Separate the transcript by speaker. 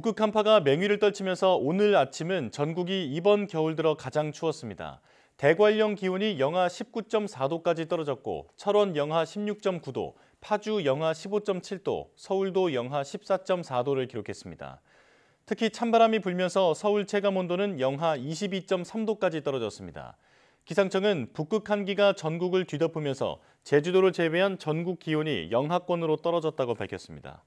Speaker 1: 북극 한파가 맹위를 떨치면서 오늘 아침은 전국이 이번 겨울 들어 가장 추웠습니다. 대관령 기온이 영하 19.4도까지 떨어졌고 철원 영하 16.9도, 파주 영하 15.7도, 서울도 영하 14.4도를 기록했습니다. 특히 찬바람이 불면서 서울 체감온도는 영하 22.3도까지 떨어졌습니다. 기상청은 북극 한기가 전국을 뒤덮으면서 제주도를 제외한 전국 기온이 영하권으로 떨어졌다고 밝혔습니다.